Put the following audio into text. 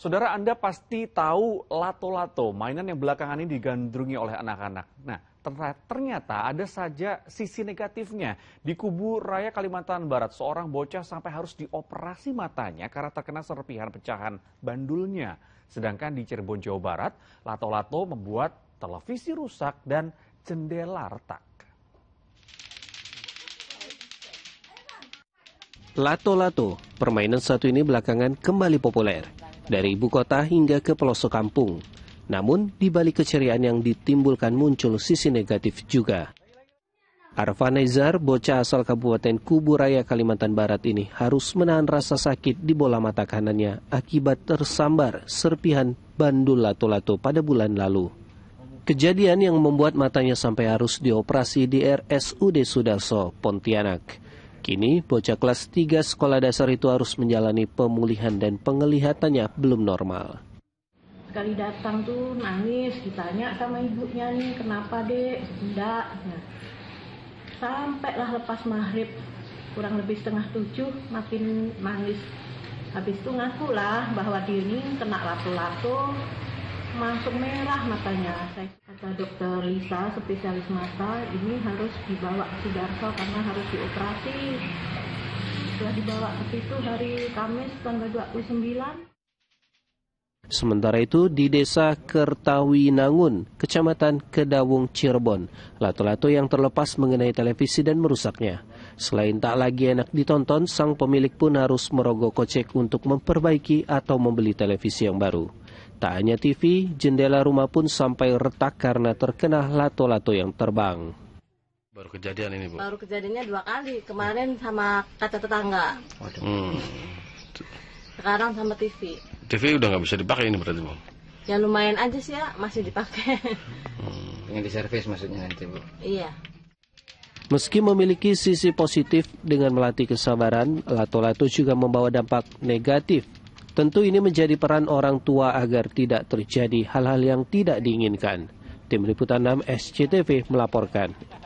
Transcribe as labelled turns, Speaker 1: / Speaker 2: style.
Speaker 1: Saudara Anda pasti tahu lato-lato, mainan yang belakangan ini digandrungi oleh anak-anak. Nah, ternyata ada saja sisi negatifnya. Di Kubu Raya Kalimantan Barat, seorang bocah sampai harus dioperasi matanya karena terkena serpihan pecahan bandulnya. Sedangkan di Cirebon, Jawa Barat, lato-lato membuat televisi rusak dan jendela retak.
Speaker 2: Lato-lato, permainan satu ini belakangan kembali populer dari ibu kota hingga ke pelosok kampung. Namun, di balik keceriaan yang ditimbulkan muncul sisi negatif juga. Arvanezar, bocah asal Kabupaten Kuburaya, Kalimantan Barat ini harus menahan rasa sakit di bola mata kanannya akibat tersambar serpihan bandul lato-lato pada bulan lalu. Kejadian yang membuat matanya sampai harus dioperasi di RSUD Sudarso, Pontianak. Kini, bocah kelas 3 sekolah dasar itu harus menjalani pemulihan dan penglihatannya belum normal.
Speaker 3: Sekali datang tuh nangis, ditanya sama ibunya nih, kenapa dek, tidak. Nah, sampailah lepas maghrib, kurang lebih setengah tujuh, makin nangis. Habis itu ngaku lah bahwa dia ini kena lato-lato, masuk merah matanya. kata dokter Lisa, spesialis mata, ini harus dibawa ke Sidarso karena harus dioperasi. Sudah dibawa ke situ hari Kamis tanggal 29.
Speaker 2: Sementara itu di desa Kertawinangun, kecamatan Kedawung, Cirebon, lato-lato yang terlepas mengenai televisi dan merusaknya. Selain tak lagi enak ditonton, sang pemilik pun harus merogoh kocek untuk memperbaiki atau membeli televisi yang baru. Tak hanya TV, jendela rumah pun sampai retak karena terkena lato-lato yang terbang. Baru kejadian ini,
Speaker 3: Bu? Baru kejadiannya dua kali. Kemarin sama kaca tetangga. Hmm. Sekarang sama TV.
Speaker 2: TV udah nggak bisa dipakai ini berarti, Bu?
Speaker 3: Ya lumayan aja sih ya, masih dipakai. Hmm. Ini diservis maksudnya nanti, Bu? Iya.
Speaker 2: Meski memiliki sisi positif dengan melatih kesabaran, lato-lato juga membawa dampak negatif Tentu ini menjadi peran orang tua agar tidak terjadi hal-hal yang tidak diinginkan. Tim Liputan 6 SCTV melaporkan.